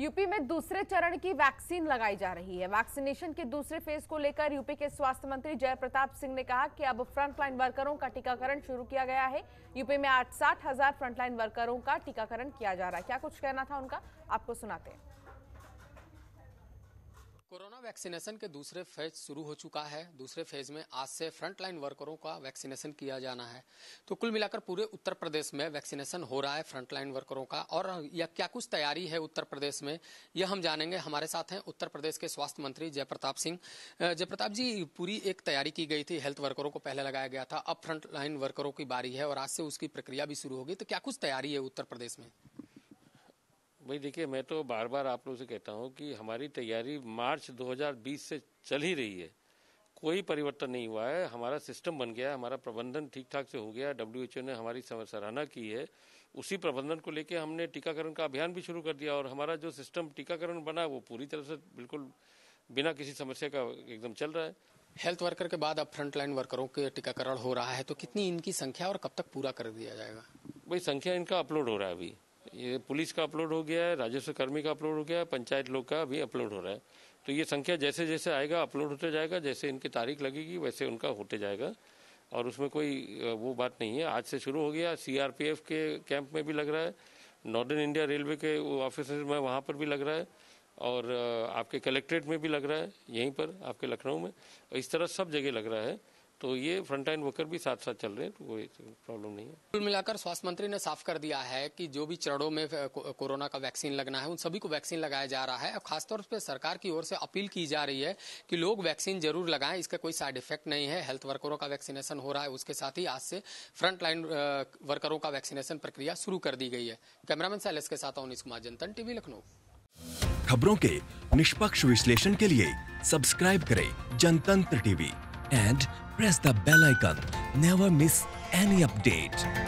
UP में दूसरे चरण की वैक्सीन लगाई जा रही है वैक्सीनेशन के दूसरे फेज को लेकर यूपी के स्वास्थ्य मंत्री जयप्रताप सिंह ने कहा कि अब फ्रंटलाइन वर्करों का टीकाकरण शुरू किया गया है यूपी में आठ साठ हजार फ्रंटलाइन वर्करों का टीकाकरण किया जा रहा है क्या कुछ कहना था उनका आपको सुनाते हैं वैक्सीनेशन के दूसरे फेज शुरू हो चुका है दूसरे फेज में आज से फ्रंटलाइन वर्करों का वैक्सीनेशन किया जाना है तो कुल मिलाकर पूरे उत्तर प्रदेश में वैक्सीनेशन हो रहा है फ्रंटलाइन वर्करों का और या क्या कुछ तैयारी है उत्तर प्रदेश में यह हम जानेंगे हमारे साथ हैं उत्तर प्रदेश के स्वास्थ्य मंत्री जयप्रताप सिंह जयप्रताप जी पूरी एक तैयारी की गई थी हेल्थ वर्करों को पहले लगाया गया था अब फ्रंटलाइन वर्करों की बारी है और आज से उसकी प्रक्रिया भी शुरू होगी तो क्या कुछ तैयारी है उत्तर प्रदेश में भाई देखिए मैं तो बार बार आप लोगों से कहता हूँ कि हमारी तैयारी मार्च 2020 से चल ही रही है कोई परिवर्तन नहीं हुआ है हमारा सिस्टम बन गया हमारा प्रबंधन ठीक ठाक से हो गया डब्ल्यू एच ओ ने हमारी सराहना की है उसी प्रबंधन को लेकर हमने टीकाकरण का अभियान भी शुरू कर दिया और हमारा जो सिस्टम टीकाकरण बना वो पूरी तरह से बिल्कुल बिना किसी समस्या का एकदम चल रहा है हेल्थ वर्कर के बाद अब फ्रंटलाइन वर्करों के टीकाकरण हो रहा है तो कितनी इनकी संख्या और कब तक पूरा कर दिया जाएगा भाई संख्या इनका अपलोड हो रहा है अभी ये पुलिस का अपलोड हो गया है राजस्व कर्मी का अपलोड हो गया है पंचायत लोग का भी अपलोड हो रहा है तो ये संख्या जैसे जैसे आएगा अपलोड होते जाएगा जैसे इनकी तारीख लगेगी वैसे उनका होते जाएगा और उसमें कोई वो बात नहीं है आज से शुरू हो गया एफ के कैंप में भी लग रहा है नॉर्दर्न इंडिया रेलवे के ऑफिस में वहाँ पर भी लग रहा है और आपके कलेक्ट्रेट में भी लग रहा है यहीं पर आपके लखनऊ में इस तरह सब जगह लग रहा है तो ये फ्रंटलाइन वर्कर भी साथ साथ चल रहे हैं तो कोई प्रॉब्लम नहीं है कुल मिलाकर स्वास्थ्य मंत्री ने साफ कर दिया है कि जो भी चरणों में कोरोना का वैक्सीन लगना है उन सभी को वैक्सीन लगाया जा रहा है खासतौर पर सरकार की ओर से अपील की जा रही है कि लोग वैक्सीन जरूर लगाएं इसका कोई साइड इफेक्ट नहीं है हेल्थ वर्करों का वैक्सीनेशन हो रहा है उसके साथ ही आज से फ्रंटलाइन वर्करों का वैक्सीनेशन प्रक्रिया शुरू कर दी गई है कैमरामैन सैलस के साथ अवनीश कुमार जनतन टीवी लखनऊ खबरों के निष्पक्ष विश्लेषण के लिए सब्सक्राइब करें Jantantra TV and press the bell icon. Never miss any update.